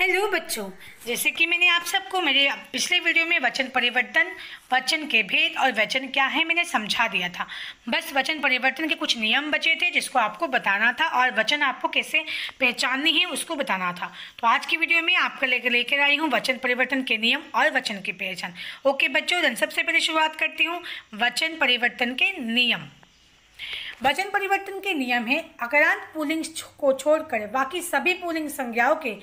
hello बच्चों जैसे कि मैंने आप सबको मेरे पिछले वीडियो में वचन परिवर्तन वचन के भेद और वचन क्या है मैंने समझा दिया था बस वचन परिवर्तन के कुछ नियम बचे थे जिसको आपको बताना था और वचन आपको कैसे पहचाननी है उसको बताना था तो आज की वीडियो में आपको लेकर लेकर आई हूँ वचन परिवर्तन के नियम और वचन की पहचान ओके बच्चों सबसे पहले शुरुआत करती हूँ वचन परिवर्तन के नियम वचन परिवर्तन के नियम हैं अकरांत पुलिंग को छोड़कर बाकी सभी पुलिंग संज्ञाओं के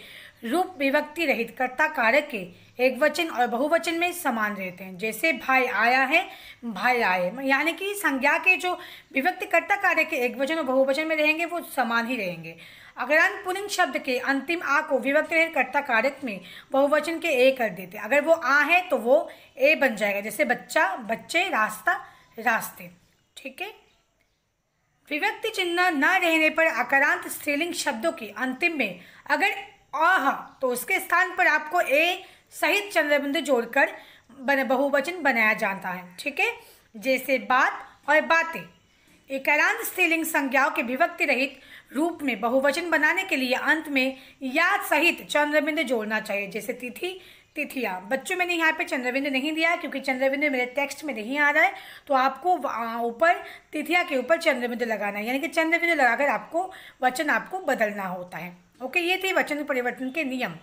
रूप विभक्ति रहित कर्ता कारक के एक वचन और बहुवचन में समान रहते हैं जैसे भाई आया है भाई आए यानी कि संज्ञा के जो विभक्ति कर्ता कार्य के एक वचन और बहुवचन में रहेंगे वो समान ही रहेंगे अगरांत पुलिंग शब्द के अंतिम आ को विभक्त रहित कर्ता कारक में बहुवचन के ए कर देते अगर वो आ है तो वो ए बन जाएगा जैसे बच्चा बच्चे रास्ता रास्ते ठीक है विभक्ति चिन्ह न रहने पर आकारांत स्त्रीलिंग शब्दों की अंतिम में अगर अह तो उसके स्थान पर आपको ए सहित चंद्रबिंदु जोड़कर बन बहुवचन बनाया जाता है ठीक है जैसे बात और बातें एकांत स्त्रीलिंग संज्ञाओं के विभक्ति रहित रूप में बहुवचन बनाने के लिए अंत में या सहित चंद्रबिंदु जोड़ना चाहिए जैसे तिथि तिथियाँ बच्चों मैंने यहाँ पे चंद्रबिंदु नहीं दिया क्योंकि चंद्रबिंदु मेरे टेक्स्ट में नहीं आ रहा है तो आपको ऊपर तिथिया के ऊपर चंद्रबिंदु लगाना है यानी कि चंद्रबिंदु लगाकर आपको वचन आपको बदलना होता है ओके ये थे वचन परिवर्तन के नियम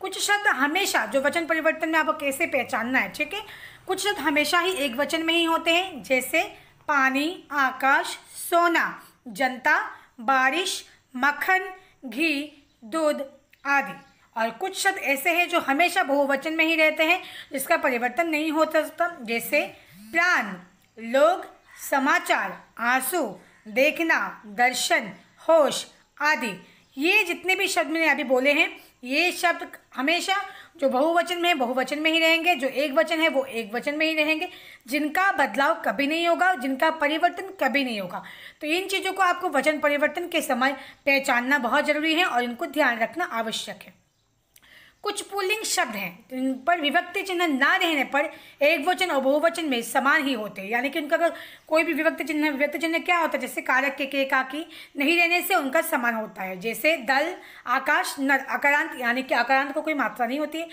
कुछ शब्द हमेशा जो वचन परिवर्तन में आपको कैसे पहचानना है ठीक है कुछ शब्द हमेशा ही एक वचन में ही होते हैं जैसे पानी आकाश सोना जनता बारिश मक्खन घी दूध आदि और कुछ शब्द ऐसे हैं जो हमेशा बहुवचन में ही रहते हैं जिसका परिवर्तन नहीं हो सकता जैसे प्राण लोग समाचार आंसू देखना दर्शन होश आदि ये जितने भी शब्द मैंने अभी बोले हैं ये शब्द हमेशा जो बहुवचन में है बहुवचन में ही रहेंगे जो एक वचन है वो एक वचन में ही रहेंगे जिनका बदलाव कभी नहीं होगा जिनका परिवर्तन कभी नहीं होगा तो इन चीज़ों को आपको वचन परिवर्तन के समय पहचानना बहुत ज़रूरी है और इनको ध्यान रखना आवश्यक है कुछ पुल्लिंग शब्द हैं इन पर विभक्ति चिन्ह ना रहने पर एक वचन और बहुवचन में समान ही होते हैं यानी कि उनका अगर कोई भी विभक्ति चिन्ह विभक्ति चिन्ह क्या होता है जैसे कारक के के का की नहीं रहने से उनका समान होता है जैसे दल आकाश नर अकारांत यानी कि अकारांत को कोई मात्रा नहीं होती है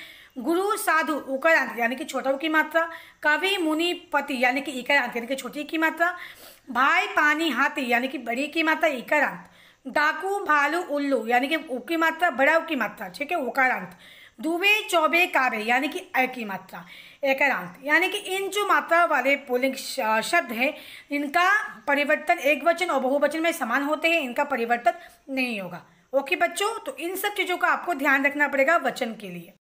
गुरु साधु उकारांत यानी कि छोटों की मात्रा कवि मुनि पति यानी कि इकारांत यानी कि छोटी की मात्रा भाई पानी हाथी यानी कि बड़ी की मात्रा इकारांत डाकू भालू उल्लू यानी कि उ की मात्रा बड़ा की मात्रा ठीक है ओकारांत दुबे चौबे काबे यानी कि अ की मात्रा एकारांत यानी कि इन जो मात्रा वाले पुलिंग शब्द हैं इनका परिवर्तन एक वचन और बहुवचन में समान होते हैं इनका परिवर्तन नहीं होगा ओके बच्चों तो इन सब चीज़ों का आपको ध्यान रखना पड़ेगा वचन के लिए